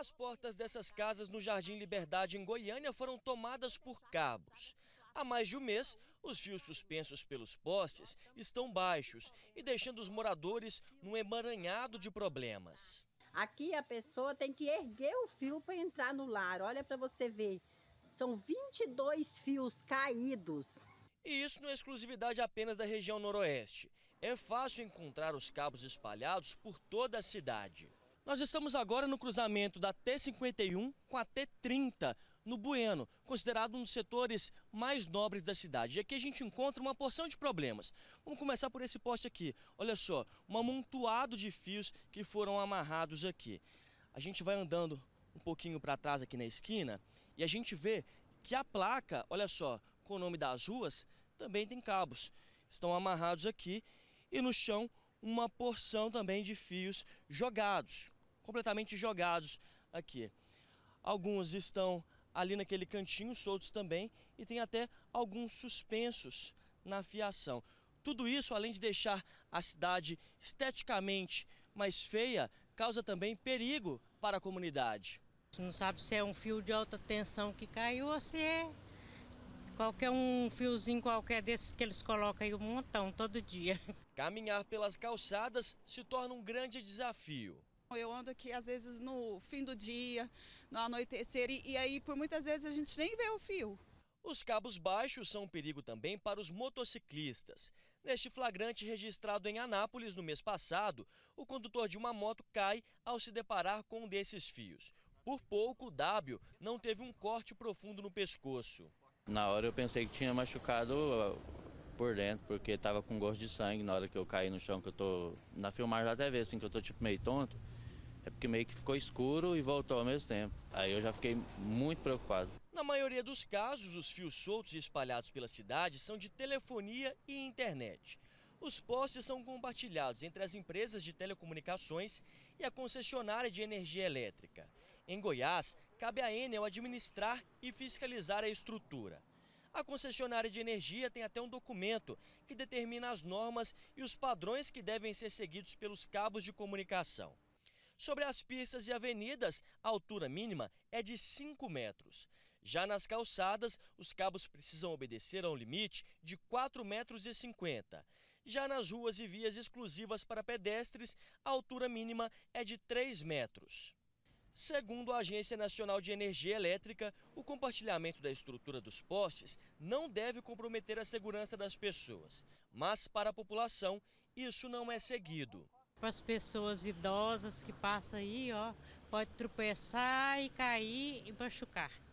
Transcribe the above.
As portas dessas casas no Jardim Liberdade, em Goiânia, foram tomadas por cabos. Há mais de um mês, os fios suspensos pelos postes estão baixos e deixando os moradores num emaranhado de problemas. Aqui a pessoa tem que erguer o fio para entrar no lar. Olha para você ver, são 22 fios caídos. E isso não é exclusividade apenas da região noroeste. É fácil encontrar os cabos espalhados por toda a cidade. Nós estamos agora no cruzamento da T51 com a T30, no Bueno, considerado um dos setores mais nobres da cidade. E aqui a gente encontra uma porção de problemas. Vamos começar por esse poste aqui. Olha só, um amontoado de fios que foram amarrados aqui. A gente vai andando um pouquinho para trás aqui na esquina e a gente vê que a placa, olha só, com o nome das ruas, também tem cabos. Estão amarrados aqui e no chão uma porção também de fios jogados, completamente jogados aqui. Alguns estão ali naquele cantinho, soltos também, e tem até alguns suspensos na fiação. Tudo isso, além de deixar a cidade esteticamente mais feia, causa também perigo para a comunidade. Não sabe se é um fio de alta tensão que caiu ou se é Qualquer um fiozinho qualquer desses que eles colocam aí um montão todo dia. Caminhar pelas calçadas se torna um grande desafio. Eu ando aqui às vezes no fim do dia, no anoitecer, e, e aí por muitas vezes a gente nem vê o fio. Os cabos baixos são um perigo também para os motociclistas. Neste flagrante registrado em Anápolis no mês passado, o condutor de uma moto cai ao se deparar com um desses fios. Por pouco, o W não teve um corte profundo no pescoço. Na hora eu pensei que tinha machucado uh, por dentro, porque tava com gosto de sangue na hora que eu caí no chão, que eu tô. Na filmagem até vê assim que eu tô tipo meio tonto. É porque meio que ficou escuro e voltou ao mesmo tempo. Aí eu já fiquei muito preocupado. Na maioria dos casos, os fios soltos e espalhados pela cidade são de telefonia e internet. Os postes são compartilhados entre as empresas de telecomunicações e a concessionária de energia elétrica. Em Goiás, cabe à Enel administrar e fiscalizar a estrutura. A concessionária de energia tem até um documento que determina as normas e os padrões que devem ser seguidos pelos cabos de comunicação. Sobre as pistas e avenidas, a altura mínima é de 5 metros. Já nas calçadas, os cabos precisam obedecer a um limite de 4,50 metros. Já nas ruas e vias exclusivas para pedestres, a altura mínima é de 3 metros. Segundo a Agência Nacional de Energia Elétrica, o compartilhamento da estrutura dos postes não deve comprometer a segurança das pessoas, mas para a população isso não é seguido. Para as pessoas idosas que passam aí, ó, pode tropeçar e cair e machucar.